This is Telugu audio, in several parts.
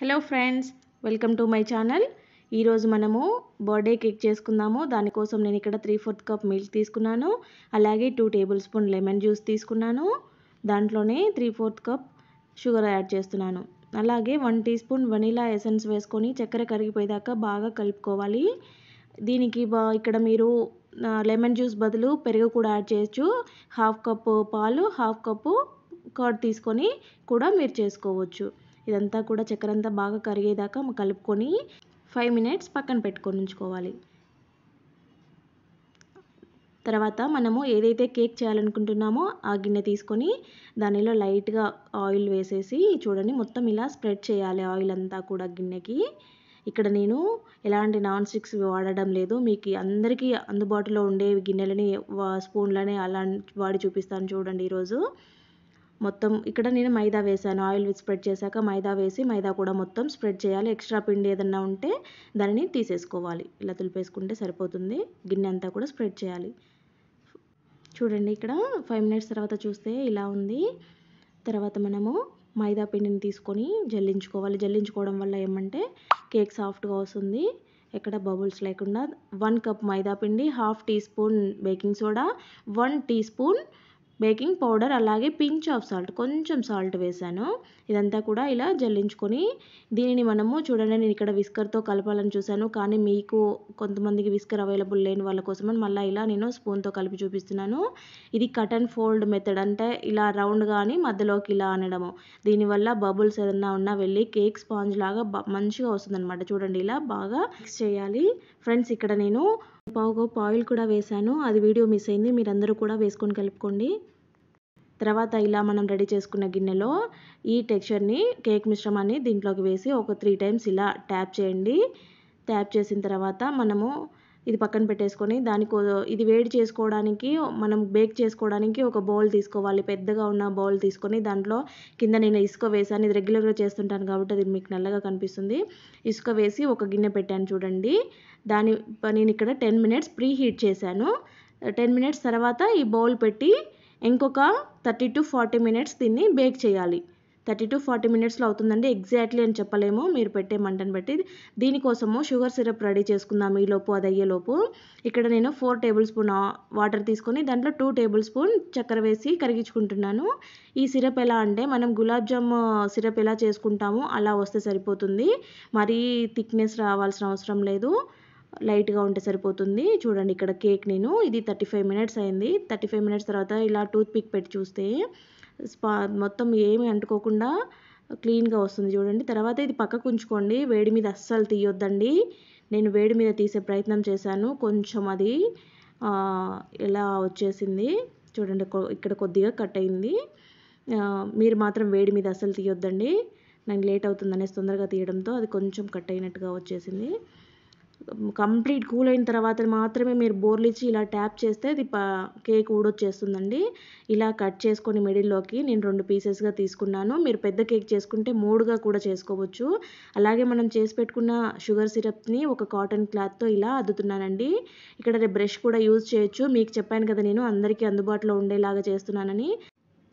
hello friends welcome to my channel ఈరోజు మనము బర్త్డే కేక్ చేసుకుందాము దానికోసం నేను ఇక్కడ త్రీ ఫోర్త్ కప్ మిల్క్ తీసుకున్నాను అలాగే two tablespoon lemon juice తీసుకున్నాను దాంట్లోనే three fourth cup sugar add చేస్తున్నాను అలాగే one teaspoon vanilla essence వేసుకొని చక్కెర కరిగిపోయేదాకా బాగా కలుపుకోవాలి దీనికి ఇక్కడ మీరు లెమన్ జ్యూస్ బదులు పెరుగు కూడా యాడ్ చేయొచ్చు హాఫ్ కప్పు పాలు హాఫ్ కప్పు కర్డ్ తీసుకొని కూడా మీరు చేసుకోవచ్చు ఇదంతా కూడా చక్కెర అంతా బాగా కరిగేదాకా కలుపుకొని ఫైవ్ మినిట్స్ పక్కన పెట్టుకొని ఉంచుకోవాలి తర్వాత మనము ఏదైతే కేక్ చేయాలనుకుంటున్నామో ఆ గిన్నె తీసుకొని దానిలో లైట్గా ఆయిల్ వేసేసి చూడండి మొత్తం ఇలా స్ప్రెడ్ చేయాలి ఆయిల్ అంతా కూడా గిన్నెకి ఇక్కడ నేను ఎలాంటి నాన్ స్టిక్స్ వాడడం లేదు మీకు అందరికీ అందుబాటులో ఉండే గిన్నెలని స్పూన్లని అలా వాడి చూపిస్తాను చూడండి ఈరోజు మొత్తం ఇక్కడ నేను మైదా వేసాను ఆయిల్ స్ప్రెడ్ చేశాక మైదా వేసి మైదా కూడా మొత్తం స్ప్రెడ్ చేయాలి ఎక్స్ట్రా పిండి ఏదన్నా ఉంటే దానిని తీసేసుకోవాలి ఇలా తులిపేసుకుంటే సరిపోతుంది గిన్నె అంతా కూడా స్ప్రెడ్ చేయాలి చూడండి ఇక్కడ ఫైవ్ మినిట్స్ తర్వాత చూస్తే ఇలా ఉంది తర్వాత మనము మైదా పిండిని తీసుకొని జల్లించుకోవాలి జల్లించుకోవడం వల్ల ఏమంటే కేక్ సాఫ్ట్గా వస్తుంది ఎక్కడ బబుల్స్ లేకుండా వన్ కప్ మైదా పిండి half teaspoon baking soda one teaspoon baking powder అలాగే పించ్ ఆఫ్ సాల్ట్ కొంచెం సాల్ట్ వేసాను ఇదంతా కూడా ఇలా జల్లించుకొని దీనిని మనము చూడండి నేను ఇక్కడ విస్కర్తో కలపాలని చూశాను కానీ మీకు కొంతమందికి విస్కర్ అవైలబుల్ లేని వాళ్ళ కోసమని మళ్ళీ ఇలా నేను స్పూన్తో కలిపి చూపిస్తున్నాను ఇది కట్ అండ్ ఫోల్డ్ మెథడ్ అంటే ఇలా రౌండ్ కానీ మధ్యలోకి ఇలా అనడము దీనివల్ల బబుల్స్ ఏదన్నా ఉన్నా వెళ్ళి కేక్ స్పాంజ్ లాగా మంచిగా వస్తుందన్నమాట చూడండి ఇలా బాగా మిక్స్ చేయాలి ఫ్రెండ్స్ ఇక్కడ నేను పావు ఆయిల్ కూడా వేశాను అది వీడియో మిస్ అయింది మీరందరూ కూడా వేసుకొని కలుపుకోండి తర్వాత ఇలా మనం రెడీ చేసుకున్న గిన్నెలో ఈ టెక్స్చర్ని కేక్ మిశ్రమాన్ని దీంట్లోకి వేసి ఒక త్రీ టైమ్స్ ఇలా ట్యాప్ చేయండి ట్యాప్ చేసిన తర్వాత మనము ఇది పక్కన పెట్టేసుకొని దానికి ఇది వేడి చేసుకోవడానికి మనం బేక్ చేసుకోవడానికి ఒక బౌల్ తీసుకోవాలి పెద్దగా ఉన్న బౌల్ తీసుకొని దాంట్లో కింద నేను ఇసుక వేసాను ఇది రెగ్యులర్గా చేస్తుంటాను కాబట్టి అది మీకు నల్లగా కనిపిస్తుంది ఇసుక వేసి ఒక గిన్నె పెట్టాను చూడండి దాని నేను ఇక్కడ టెన్ మినిట్స్ ప్రీ హీట్ చేశాను టెన్ మినిట్స్ తర్వాత ఈ బౌల్ పెట్టి ఇంకొక థర్టీ టు ఫార్టీ మినిట్స్ దీన్ని బేక్ చేయాలి థర్టీ టు ఫార్టీ మినిట్స్లో అవుతుందండి ఎగ్జాక్ట్లీ అని చెప్పలేము మీరు పెట్టే మంటను బట్టి దీనికోసము షుగర్ సిరప్ రెడీ చేసుకుందాం ఈలోపు అది అయ్యేలోపు ఇక్కడ నేను ఫోర్ టేబుల్ స్పూన్ వాటర్ తీసుకొని దాంట్లో టూ టేబుల్ స్పూన్ చక్కెర వేసి కరిగించుకుంటున్నాను ఈ సిరప్ ఎలా అంటే మనం గులాబ్ జామ్ సిరప్ ఎలా చేసుకుంటామో అలా వస్తే సరిపోతుంది మరీ థిక్నెస్ రావాల్సిన అవసరం లేదు లైట్గా ఉంటే సరిపోతుంది చూడండి ఇక్కడ కేక్ నేను ఇది థర్టీ ఫైవ్ మినిట్స్ అయింది థర్టీ ఫైవ్ మినిట్స్ తర్వాత ఇలా టూత్ పిక్ పెట్టి చూస్తే స్పా మొత్తం ఏమి అంటుకోకుండా క్లీన్గా వస్తుంది చూడండి తర్వాత ఇది పక్కకు ఉంచుకోండి వేడి మీద అస్సలు తీయొద్దండి నేను వేడి మీద తీసే ప్రయత్నం చేశాను కొంచెం అది ఎలా వచ్చేసింది చూడండి ఇక్కడ కొద్దిగా కట్ అయింది మీరు మాత్రం వేడి మీద అస్సలు తీయొద్దండి నాకు లేట్ అవుతుంది అనేసి తొందరగా తీయడంతో అది కొంచెం కట్ అయినట్టుగా వచ్చేసింది కంప్లీట్ కూల్ అయిన తర్వాత మాత్రమే మీరు బోర్లు ఇచ్చి ఇలా ట్యాప్ చేస్తే అది కేక్ ఊడొచ్చేస్తుందండి ఇలా కట్ చేసుకొని మిడిల్లోకి నేను రెండు పీసెస్గా తీసుకున్నాను మీరు పెద్ద కేక్ చేసుకుంటే మూడుగా కూడా చేసుకోవచ్చు అలాగే మనం చేసి పెట్టుకున్న షుగర్ సిరప్ని ఒక కాటన్ క్లాత్తో ఇలా అద్దుతున్నానండి ఇక్కడ బ్రష్ కూడా యూజ్ చేయొచ్చు మీకు చెప్పాను కదా నేను అందరికీ అందుబాటులో ఉండేలాగా చేస్తున్నానని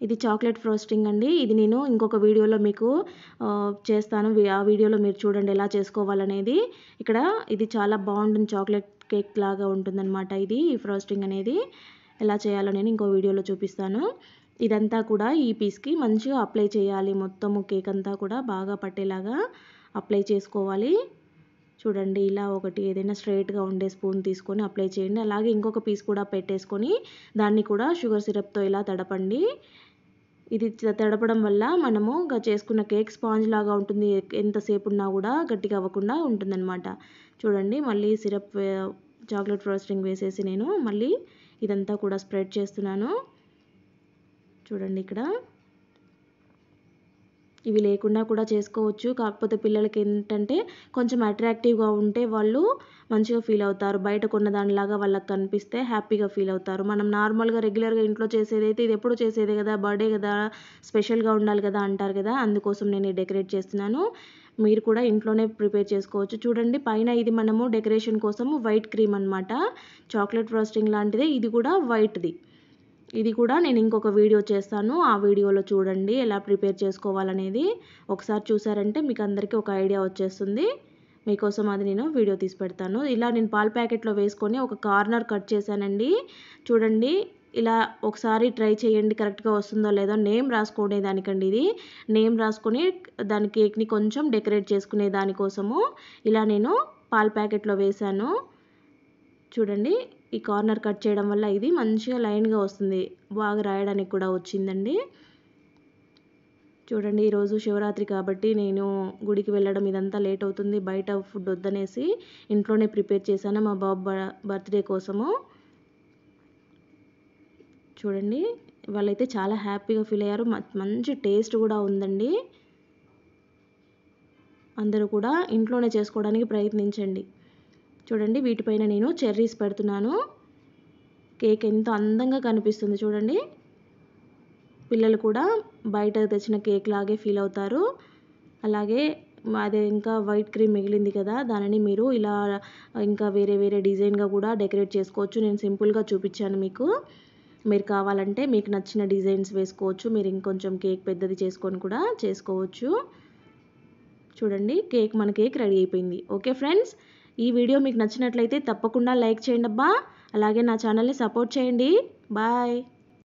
ఇది చాక్లెట్ ఫ్రోస్టింగ్ అండి ఇది నేను ఇంకొక వీడియోలో మీకు చేస్తాను ఆ వీడియోలో మీరు చూడండి ఎలా చేసుకోవాలనేది ఇక్కడ ఇది చాలా బాగుంటుంది చాక్లెట్ కేక్ లాగా ఉంటుందన్నమాట ఇది ఫ్రోస్టింగ్ అనేది ఎలా చేయాలో నేను ఇంకో వీడియోలో చూపిస్తాను ఇదంతా కూడా ఈ పీస్కి మంచిగా అప్లై చేయాలి మొత్తము కేక్ అంతా కూడా బాగా పట్టేలాగా అప్లై చేసుకోవాలి చూడండి ఇలా ఒకటి ఏదైనా స్ట్రైట్గా ఉండే స్పూన్ తీసుకొని అప్లై చేయండి అలాగే ఇంకొక పీస్ కూడా పెట్టేసుకొని దాన్ని కూడా షుగర్ సిరప్తో ఇలా తడపండి ఇది తడపడం వల్ల మనము చేసుకున్న కేక్ స్పాంజ్ లాగా ఉంటుంది ఎంతసేపు ఉన్నా కూడా గట్టిగా అవ్వకుండా ఉంటుందన్నమాట చూడండి మళ్ళీ సిరప్ చాక్లెట్ ఫ్రోస్టింగ్ వేసేసి నేను మళ్ళీ ఇదంతా కూడా స్ప్రెడ్ చేస్తున్నాను చూడండి ఇక్కడ ఇవి లేకుండా కూడా చేసుకోవచ్చు కాకపోతే పిల్లలకి ఏంటంటే కొంచెం అట్రాక్టివ్గా ఉంటే వాళ్ళు మంచిగా ఫీల్ అవుతారు బయట కొన్న దానిలాగా వాళ్ళకి కనిపిస్తే హ్యాపీగా ఫీల్ అవుతారు మనం నార్మల్గా రెగ్యులర్గా ఇంట్లో అయితే ఇది ఎప్పుడు చేసేదే కదా బర్త్డే కదా స్పెషల్గా ఉండాలి కదా అంటారు కదా అందుకోసం నేను డెకరేట్ చేస్తున్నాను మీరు కూడా ఇంట్లోనే ప్రిపేర్ చేసుకోవచ్చు చూడండి పైన ఇది మనము డెకరేషన్ కోసం వైట్ క్రీమ్ అనమాట చాక్లెట్ ఫ్రాస్టింగ్ లాంటిదే ఇది కూడా వైట్ది ఇది కూడా నేను ఇంకొక వీడియో చేస్తాను ఆ వీడియోలో చూడండి ఎలా ప్రిపేర్ చేసుకోవాలనేది ఒకసారి చూసారంటే మీకు అందరికీ ఒక ఐడియా వచ్చేస్తుంది మీకోసం అది నేను వీడియో తీసి పెడతాను ఇలా నేను పాల ప్యాకెట్లో వేసుకొని ఒక కార్నర్ కట్ చేశానండి చూడండి ఇలా ఒకసారి ట్రై చేయండి కరెక్ట్గా వస్తుందో లేదో నేమ్ రాసుకునే దానికండి ఇది నేమ్ రాసుకొని దాని కేక్ని కొంచెం డెకరేట్ చేసుకునే దానికోసము ఇలా నేను పాల ప్యాకెట్లో వేశాను చూడండి ఈ కార్నర్ కట్ చేయడం వల్ల ఇది మంచిగా లైన్గా వస్తుంది బాగా రాయడానికి కూడా వచ్చిందండి చూడండి ఈరోజు శివరాత్రి కాబట్టి నేను గుడికి వెళ్ళడం ఇదంతా లేట్ అవుతుంది బయట ఫుడ్ వద్దనేసి ఇంట్లోనే ప్రిపేర్ చేశాను మా బాబు బర్త్డే కోసము చూడండి వాళ్ళైతే చాలా హ్యాపీగా ఫీల్ అయ్యారు మంచి టేస్ట్ కూడా ఉందండి అందరూ కూడా ఇంట్లోనే చేసుకోవడానికి ప్రయత్నించండి చూడండి వీటిపైన నేను చెర్రీస్ పెడుతున్నాను కేక్ ఎంతో అందంగా కనిపిస్తుంది చూడండి పిల్లలు కూడా బయట తెచ్చిన కేక్ లాగే ఫీల్ అవుతారు అలాగే అదే ఇంకా వైట్ క్రీమ్ మిగిలింది కదా దానిని మీరు ఇలా ఇంకా వేరే వేరే డిజైన్గా కూడా డెకరేట్ చేసుకోవచ్చు నేను సింపుల్గా చూపించాను మీకు మీరు కావాలంటే మీకు నచ్చిన డిజైన్స్ వేసుకోవచ్చు మీరు ఇంకొంచెం కేక్ పెద్దది చేసుకొని కూడా చేసుకోవచ్చు చూడండి కేక్ మన కేక్ రెడీ అయిపోయింది ఓకే ఫ్రెండ్స్ ఈ వీడియో మీకు నచ్చినట్లయితే తప్పకుండా లైక్ చేయండి అబ్బా అలాగే నా ఛానల్ని సపోర్ట్ చేయండి బాయ్